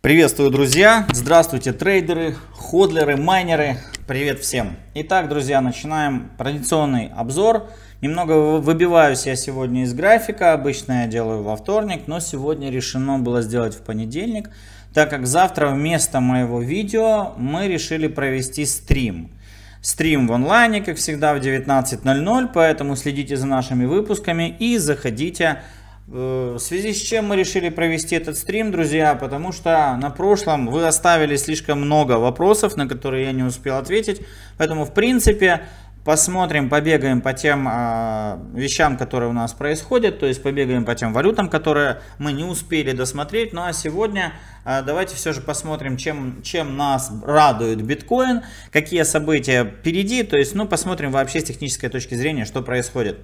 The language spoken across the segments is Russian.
Приветствую, друзья! Здравствуйте, трейдеры, ходлеры, майнеры! Привет всем! Итак, друзья, начинаем традиционный обзор. Немного выбиваюсь я сегодня из графика, обычно я делаю во вторник, но сегодня решено было сделать в понедельник, так как завтра вместо моего видео мы решили провести стрим. Стрим в онлайне, как всегда, в 19.00, поэтому следите за нашими выпусками и заходите в Э, в связи с чем мы решили провести этот стрим, друзья, потому что на прошлом вы оставили слишком много вопросов, на которые я не успел ответить. Поэтому, в принципе, посмотрим, побегаем по тем э, вещам, которые у нас происходят, то есть побегаем по тем валютам, которые мы не успели досмотреть. Ну а сегодня э, давайте все же посмотрим, чем, чем нас радует биткоин, какие события впереди, то есть ну посмотрим вообще с технической точки зрения, что происходит.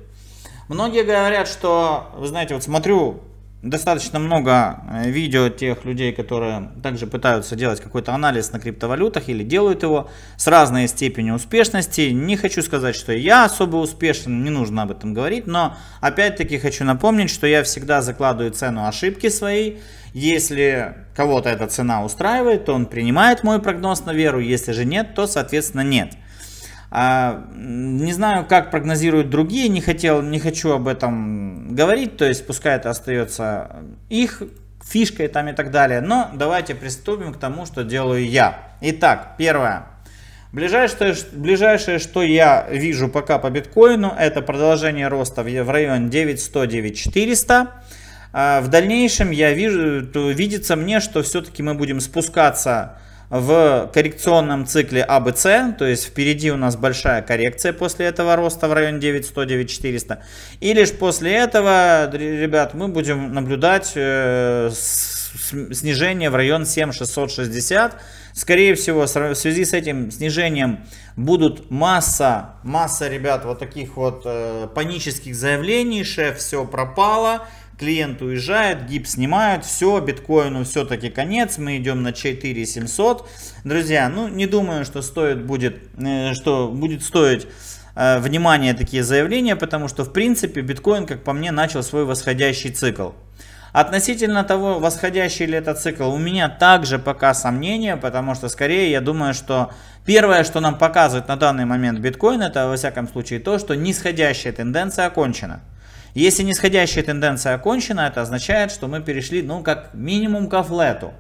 Многие говорят, что, вы знаете, вот смотрю достаточно много э, видео тех людей, которые также пытаются делать какой-то анализ на криптовалютах или делают его с разной степенью успешности. Не хочу сказать, что я особо успешен, не нужно об этом говорить, но опять-таки хочу напомнить, что я всегда закладываю цену ошибки своей. Если кого-то эта цена устраивает, то он принимает мой прогноз на веру, если же нет, то соответственно нет. А, не знаю, как прогнозируют другие, не, хотел, не хочу об этом говорить, то есть пускай это остается э, их фишкой там и так далее. Но давайте приступим к тому, что делаю я. Итак, первое. Ближайшее, ближайшее, что я вижу пока по биткоину, это продолжение роста в, в район 9100-9400. А, в дальнейшем я вижу, видится мне, что все-таки мы будем спускаться в коррекционном цикле АБЦ, то есть впереди у нас большая коррекция после этого роста в районе 9100, 400 И лишь после этого, ребят, мы будем наблюдать э, снижение в район 7660. Скорее всего, в связи с этим снижением будут масса, масса, ребят, вот таких вот э, панических заявлений, шеф, все пропало, клиент уезжает, гип снимают, все, биткоину все-таки конец, мы идем на 4700. Друзья, ну не думаю, что стоит будет, э, что будет стоить э, внимание такие заявления, потому что в принципе биткоин, как по мне, начал свой восходящий цикл. Относительно того, восходящий ли этот цикл, у меня также пока сомнения, потому что скорее я думаю, что первое, что нам показывает на данный момент биткоин, это во всяком случае то, что нисходящая тенденция окончена. Если нисходящая тенденция окончена, это означает, что мы перешли, ну, как минимум ко флету.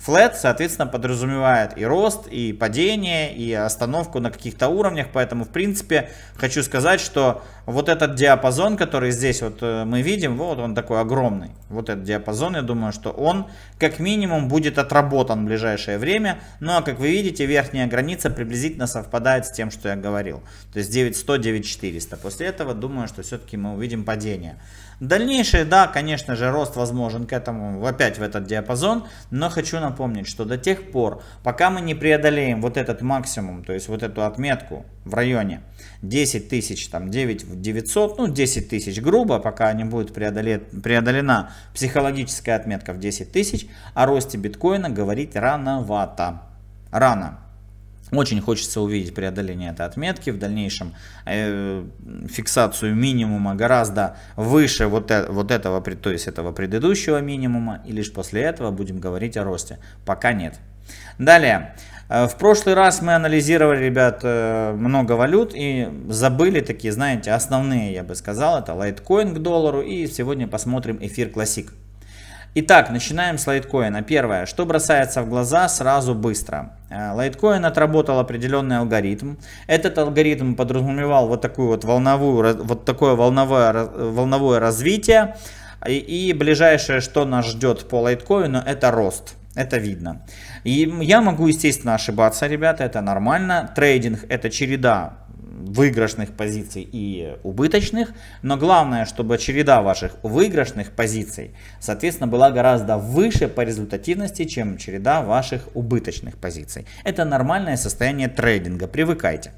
Флет, соответственно, подразумевает и рост, и падение, и остановку на каких-то уровнях, поэтому, в принципе, хочу сказать, что вот этот диапазон, который здесь вот э, мы видим, вот он такой огромный. Вот этот диапазон, я думаю, что он как минимум будет отработан в ближайшее время. Ну а как вы видите, верхняя граница приблизительно совпадает с тем, что я говорил. То есть 9100, 9400. После этого думаю, что все-таки мы увидим падение. Дальнейший, да, конечно же, рост возможен к этому, опять в этот диапазон, но хочу напомнить, что до тех пор, пока мы не преодолеем вот этот максимум, то есть вот эту отметку в районе 10 тысяч, там 9 900, ну 10 тысяч грубо, пока не будет преодолен, преодолена психологическая отметка в 10 тысяч, о росте биткоина говорить рановато. Рано. Очень хочется увидеть преодоление этой отметки, в дальнейшем э, фиксацию минимума гораздо выше вот, э, вот этого, то есть этого предыдущего минимума, и лишь после этого будем говорить о росте. Пока нет. Далее, Э, в прошлый раз мы анализировали, ребят, э, много валют и забыли такие, знаете, основные, я бы сказал, это лайткоин к доллару и сегодня посмотрим эфир классик. Итак, начинаем с лайткоина. Первое, что бросается в глаза сразу быстро. Э, лайткоин отработал определенный алгоритм. Этот алгоритм подразумевал вот, такую вот, волновую, вот такое волновое, волновое развитие. И, и ближайшее, что нас ждет по лайткоину, это рост. Это видно. И я могу, естественно, ошибаться, ребята, это нормально. Трейдинг это череда выигрышных позиций и убыточных, но главное, чтобы череда ваших выигрышных позиций, соответственно, была гораздо выше по результативности, чем череда ваших убыточных позиций. Это нормальное состояние трейдинга, привыкайте.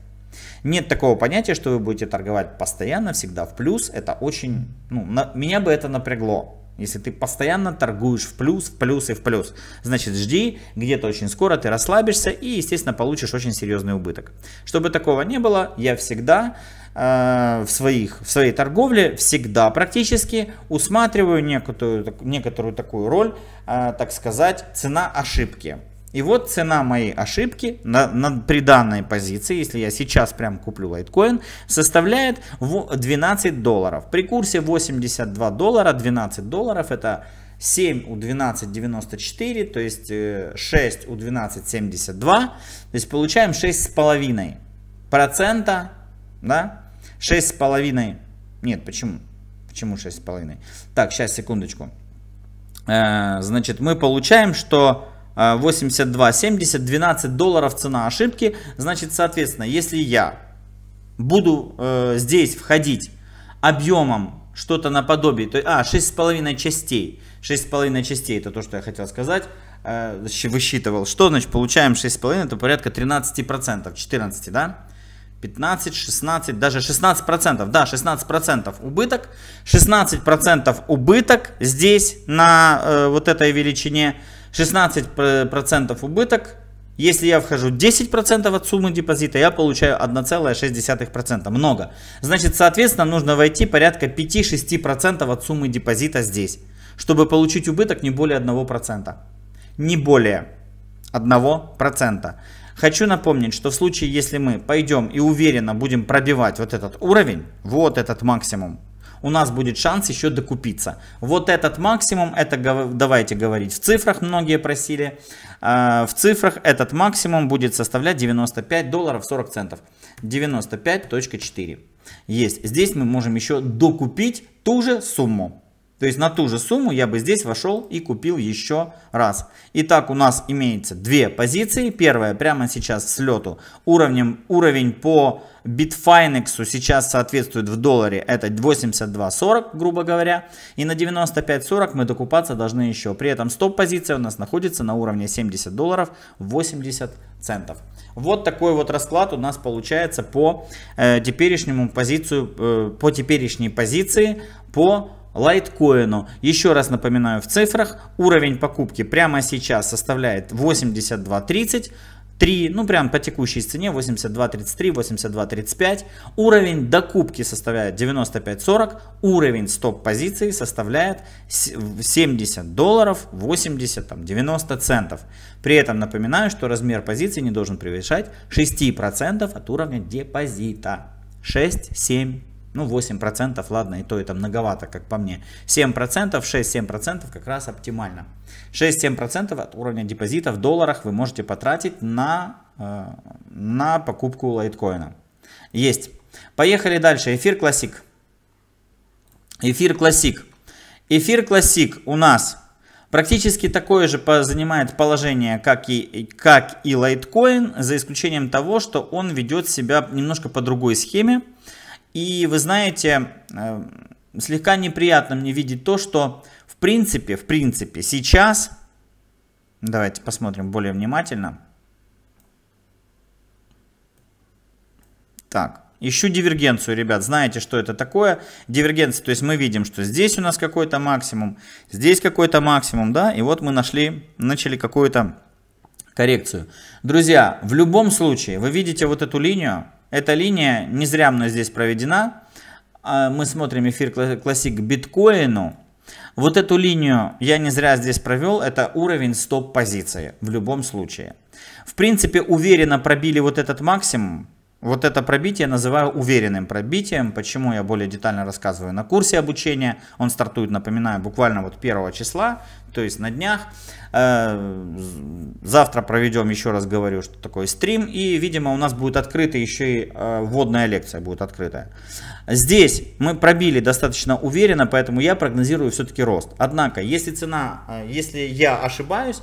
Нет такого понятия, что вы будете торговать постоянно, всегда в плюс, это очень, ну, на, меня бы это напрягло, если ты постоянно торгуешь в плюс, в плюс и в плюс, значит жди, где-то очень скоро ты расслабишься и, естественно, получишь очень серьезный убыток. Чтобы такого не было, я всегда э, в, своих, в своей торговле, всегда практически усматриваю некоторую, некоторую такую роль, э, так сказать, цена ошибки. И вот цена моей ошибки на, на, при данной позиции, если я сейчас прям куплю лайткоин, составляет 12 долларов. При курсе 82 доллара, 12 долларов это 7 у 12,94, то есть 6 э, у 12,72. То есть получаем 6,5 процента, да? 6,5, нет, почему? Почему 6,5? Так, сейчас, секундочку. Э, значит, мы получаем, что 82, 70, 12 долларов цена ошибки. Значит, соответственно, если я буду э, здесь входить объемом что-то наподобие, то, а, 6,5 частей, 6,5 частей, это то, что я хотел сказать, э, высчитывал, что значит получаем 6,5, это порядка 13%, 14, да, 15, 16, даже 16%, да, 16% убыток, 16% убыток здесь на э, вот этой величине, 16% убыток. Если я вхожу 10% от суммы депозита, я получаю 1,6%. Много. Значит, соответственно, нужно войти порядка 5-6% от суммы депозита здесь, чтобы получить убыток не более 1%. Не более 1%. Хочу напомнить, что в случае, если мы пойдем и уверенно будем пробивать вот этот уровень, вот этот максимум, у нас будет шанс еще докупиться. Вот этот максимум, это давайте говорить в цифрах, многие просили. А, в цифрах этот максимум будет составлять 95 долларов 40 центов. 95.4 есть. Здесь мы можем еще докупить ту же сумму. То есть на ту же сумму я бы здесь вошел и купил еще раз. Итак, у нас имеется две позиции. Первая прямо сейчас с лету. Уровнем, уровень по Bitfinex сейчас соответствует в долларе. Это 82.40, грубо говоря. И на 95.40 мы докупаться должны еще. При этом стоп-позиция у нас находится на уровне 70 долларов 80 центов. Вот такой вот расклад у нас получается по э, теперешнему позицию, э, по теперешней позиции по лайткоину. Еще раз напоминаю в цифрах, уровень покупки прямо сейчас составляет 82.33, ну прям по текущей цене 82.33, 82.35. Уровень докупки составляет 95.40, уровень стоп позиции составляет 70 долларов 80, там 90 центов. При этом напоминаю, что размер позиции не должен превышать 6% от уровня депозита. 6, 7, ну, 8%, ладно, и то это многовато, как по мне. 7%, 6-7% как раз оптимально. 6-7% от уровня депозита в долларах вы можете потратить на, э, на покупку лайткоина. Есть. Поехали дальше. Эфир классик. Эфир классик. Эфир классик у нас практически такое же занимает положение, как и, как и лайткоин, за исключением того, что он ведет себя немножко по другой схеме. И вы знаете, э, слегка неприятно мне видеть то, что в принципе, в принципе, сейчас, давайте посмотрим более внимательно. Так, ищу дивергенцию, ребят, знаете, что это такое? Дивергенция, то есть мы видим, что здесь у нас какой-то максимум, здесь какой-то максимум, да, и вот мы нашли, начали какую-то коррекцию. Друзья, в любом случае, вы видите вот эту линию, эта линия не зря мной здесь проведена. А, мы смотрим эфир классик биткоину. Вот эту линию я не зря здесь провел, это уровень стоп-позиции в любом случае. В принципе, уверенно пробили вот этот максимум, вот это пробитие называю уверенным пробитием, почему я более детально рассказываю на курсе обучения. Он стартует, напоминаю, буквально вот 1 числа, то есть на днях. Э, завтра проведем, еще раз говорю, что такое стрим. И, видимо, у нас будет открыта еще и э, вводная лекция будет открытая. Здесь мы пробили достаточно уверенно, поэтому я прогнозирую все-таки рост. Однако, если цена, э, если я ошибаюсь,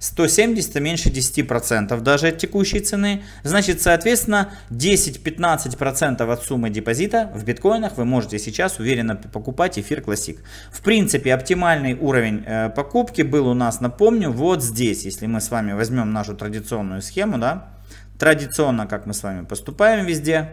170 а меньше 10% даже от текущей цены. Значит, соответственно, 10-15% от суммы депозита в биткоинах вы можете сейчас уверенно покупать эфир Classic. В принципе, оптимальный уровень э, покупки был у нас, напомню, вот здесь. Если мы с вами возьмем нашу традиционную схему, да, традиционно, как мы с вами поступаем везде,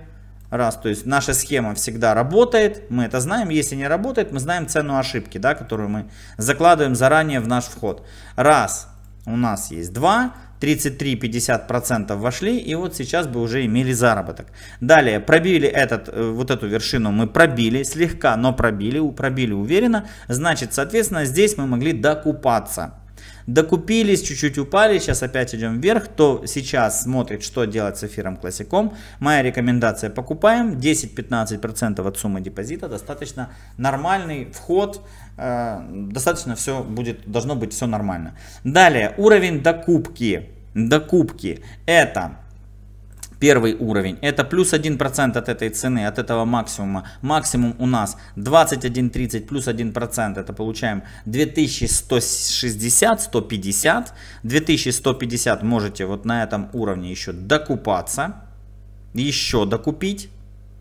раз, то есть наша схема всегда работает, мы это знаем, если не работает, мы знаем цену ошибки, да, которую мы закладываем заранее в наш вход. Раз, у нас есть 2, 33-50% вошли, и вот сейчас бы уже имели заработок. Далее, пробили этот, э, вот эту вершину, мы пробили, слегка, но пробили, пробили уверенно, значит, соответственно, здесь мы могли докупаться докупились, чуть-чуть упали, сейчас опять идем вверх, то сейчас смотрит, что делать с эфиром классиком. Моя рекомендация покупаем 10-15% от суммы депозита, достаточно нормальный вход, э, достаточно все будет, должно быть все нормально. Далее, уровень докупки, докупки это первый уровень. Это плюс 1% от этой цены, от этого максимума. Максимум у нас 21.30 плюс 1%. Это получаем 2160, 150. 2150 можете вот на этом уровне еще докупаться. Еще докупить,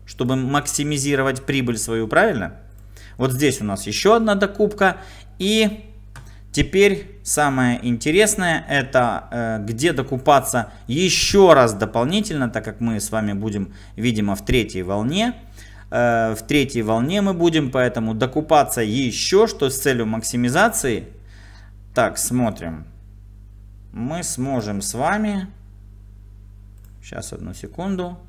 чтобы максимизировать прибыль свою, правильно? Вот здесь у нас еще одна докупка. И Теперь самое интересное это э, где докупаться еще раз дополнительно, так как мы с вами будем, видимо, в третьей волне. Э, в третьей волне мы будем, поэтому докупаться еще, что с целью максимизации. Так, смотрим. Мы сможем с вами... Сейчас, одну секунду.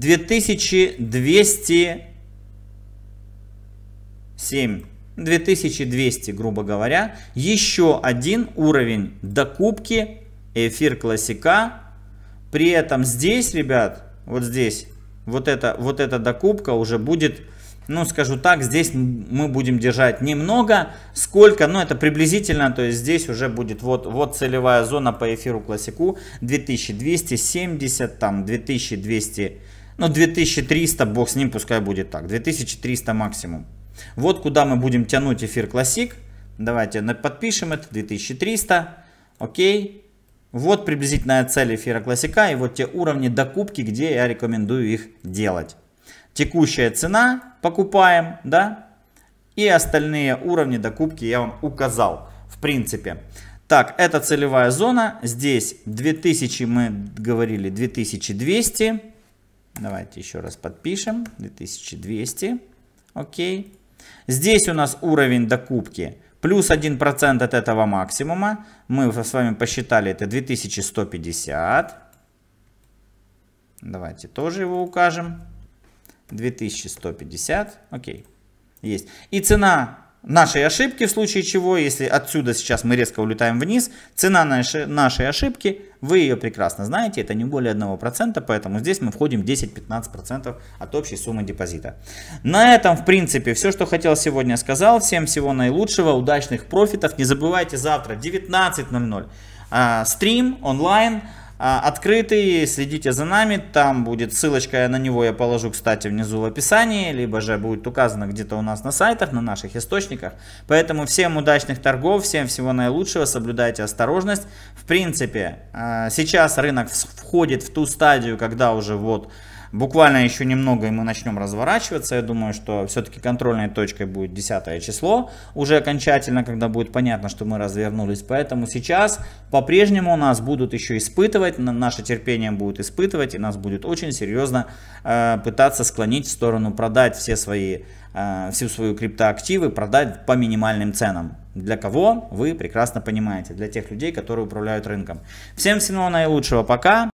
2207. 2200, грубо говоря. Еще один уровень докупки эфир классика. При этом здесь, ребят, вот здесь, вот это, вот эта докупка уже будет, ну, скажу так, здесь мы будем держать немного. Сколько? Ну, это приблизительно, то есть здесь уже будет вот, вот целевая зона по эфиру классику. 2270, там, 2200. Ну, 2300, бог с ним, пускай будет так. 2300 максимум. Вот куда мы будем тянуть эфир классик. Давайте подпишем это, 2300. Окей. Вот приблизительная цель эфира классика и вот те уровни докупки, где я рекомендую их делать. Текущая цена покупаем, да, и остальные уровни докупки я вам указал, в принципе. Так, это целевая зона, здесь 2000, мы говорили 2200, Давайте еще раз подпишем. 2200. Окей. Здесь у нас уровень докупки плюс 1% от этого максимума. Мы с вами посчитали это 2150. Давайте тоже его укажем. 2150. Окей. Есть. И цена нашей ошибки, в случае чего, если отсюда сейчас мы резко улетаем вниз, цена нашей, нашей ошибки, вы ее прекрасно знаете, это не более 1%, поэтому здесь мы входим 10-15% от общей суммы депозита. На этом, в принципе, все, что хотел сегодня сказал. Всем всего наилучшего, удачных профитов. Не забывайте завтра 19.00 а, стрим онлайн. А, открытый, следите за нами, там будет ссылочка на него, я положу, кстати, внизу в описании, либо же будет указано где-то у нас на сайтах, на наших источниках. Поэтому всем удачных торгов, всем всего наилучшего, соблюдайте осторожность. В принципе, а, сейчас рынок входит в ту стадию, когда уже вот Буквально еще немного и мы начнем разворачиваться. Я думаю, что все-таки контрольной точкой будет 10 число. Уже окончательно, когда будет понятно, что мы развернулись. Поэтому сейчас по-прежнему нас будут еще испытывать. Наше терпение будет испытывать. И нас будет очень серьезно э, пытаться склонить в сторону продать все свои э, всю свою криптоактивы продать по минимальным ценам. Для кого? Вы прекрасно понимаете. Для тех людей, которые управляют рынком. Всем всего наилучшего. Пока.